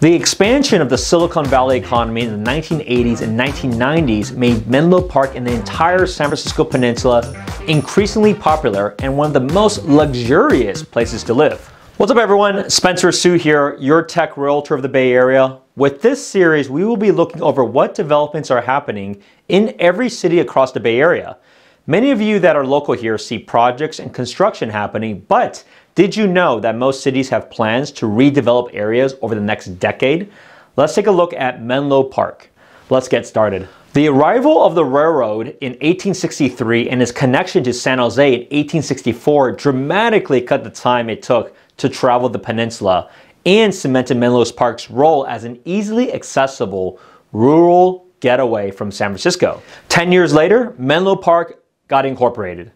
The expansion of the Silicon Valley economy in the 1980s and 1990s made Menlo Park and the entire San Francisco Peninsula increasingly popular and one of the most luxurious places to live. What's up everyone? Spencer Sue here, your tech realtor of the Bay Area. With this series, we will be looking over what developments are happening in every city across the Bay Area. Many of you that are local here see projects and construction happening, but did you know that most cities have plans to redevelop areas over the next decade? Let's take a look at Menlo Park. Let's get started. The arrival of the railroad in 1863 and its connection to San Jose in 1864 dramatically cut the time it took to travel the peninsula and cemented Menlo Park's role as an easily accessible rural getaway from San Francisco. 10 years later, Menlo Park got incorporated.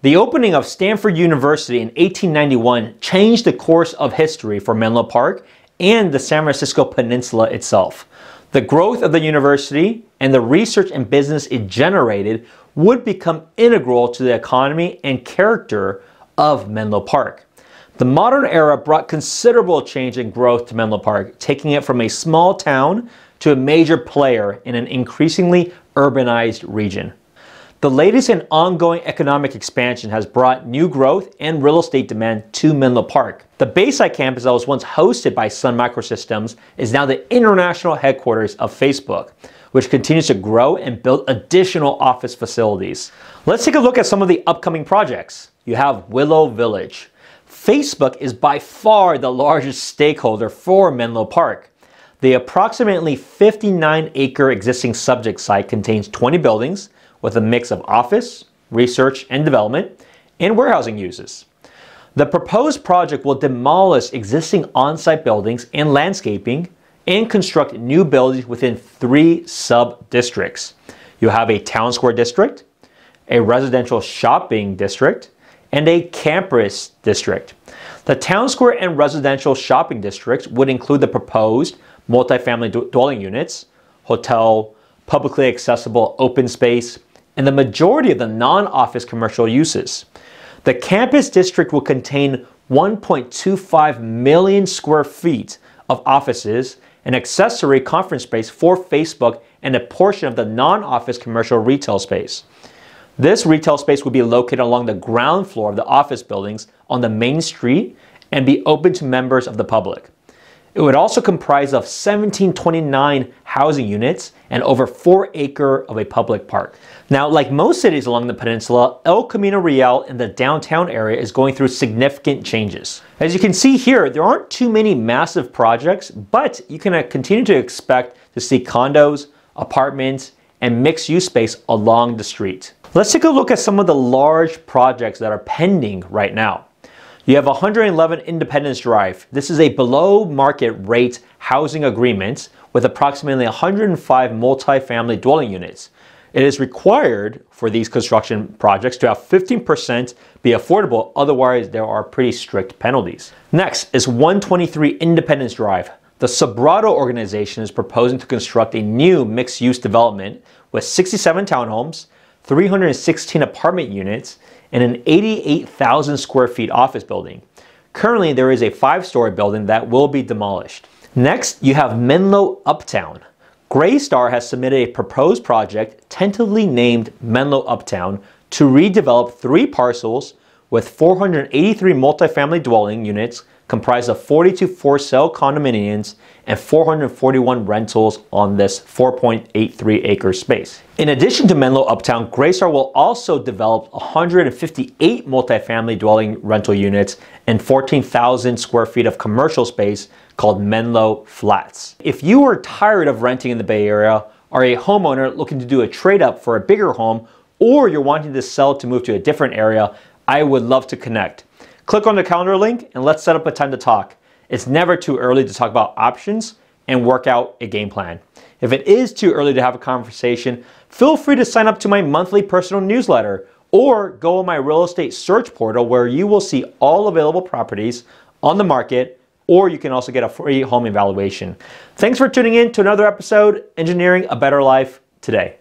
The opening of Stanford University in 1891 changed the course of history for Menlo Park and the San Francisco Peninsula itself. The growth of the university and the research and business it generated would become integral to the economy and character of Menlo Park. The modern era brought considerable change and growth to Menlo Park, taking it from a small town to a major player in an increasingly urbanized region. The latest and ongoing economic expansion has brought new growth and real estate demand to Menlo Park. The Bayside campus that was once hosted by Sun Microsystems is now the international headquarters of Facebook, which continues to grow and build additional office facilities. Let's take a look at some of the upcoming projects. You have Willow Village. Facebook is by far the largest stakeholder for Menlo Park. The approximately 59 acre existing subject site contains 20 buildings, with a mix of office, research and development, and warehousing uses. The proposed project will demolish existing on-site buildings and landscaping and construct new buildings within three sub-districts. have a town square district, a residential shopping district, and a campus district. The town square and residential shopping districts would include the proposed multifamily dwelling units, hotel, publicly accessible open space, and the majority of the non-office commercial uses. The campus district will contain 1.25 million square feet of offices and accessory conference space for Facebook and a portion of the non-office commercial retail space. This retail space will be located along the ground floor of the office buildings on the main street and be open to members of the public. It would also comprise of 1729 housing units and over four acre of a public park. Now, like most cities along the peninsula, El Camino Real in the downtown area is going through significant changes. As you can see here, there aren't too many massive projects, but you can uh, continue to expect to see condos, apartments, and mixed use space along the street. Let's take a look at some of the large projects that are pending right now. You have 111 Independence Drive. This is a below market rate housing agreement with approximately 105 multifamily dwelling units. It is required for these construction projects to have 15% be affordable, otherwise there are pretty strict penalties. Next is 123 Independence Drive. The Sobrato organization is proposing to construct a new mixed-use development with 67 townhomes, 316 apartment units, and an 88,000 square feet office building. Currently, there is a five-story building that will be demolished. Next, you have Menlo Uptown. Gray Star has submitted a proposed project tentatively named Menlo Uptown to redevelop three parcels with 483 multifamily dwelling units comprised of 42 for-sale condominiums and 441 rentals on this 4.83 acre space. In addition to Menlo Uptown, Graystar will also develop 158 multifamily dwelling rental units and 14,000 square feet of commercial space called Menlo Flats. If you are tired of renting in the Bay Area, are a homeowner looking to do a trade up for a bigger home, or you're wanting to sell to move to a different area, I would love to connect. Click on the calendar link and let's set up a time to talk. It's never too early to talk about options and work out a game plan. If it is too early to have a conversation, feel free to sign up to my monthly personal newsletter or go on my real estate search portal where you will see all available properties on the market or you can also get a free home evaluation. Thanks for tuning in to another episode, Engineering a Better Life Today.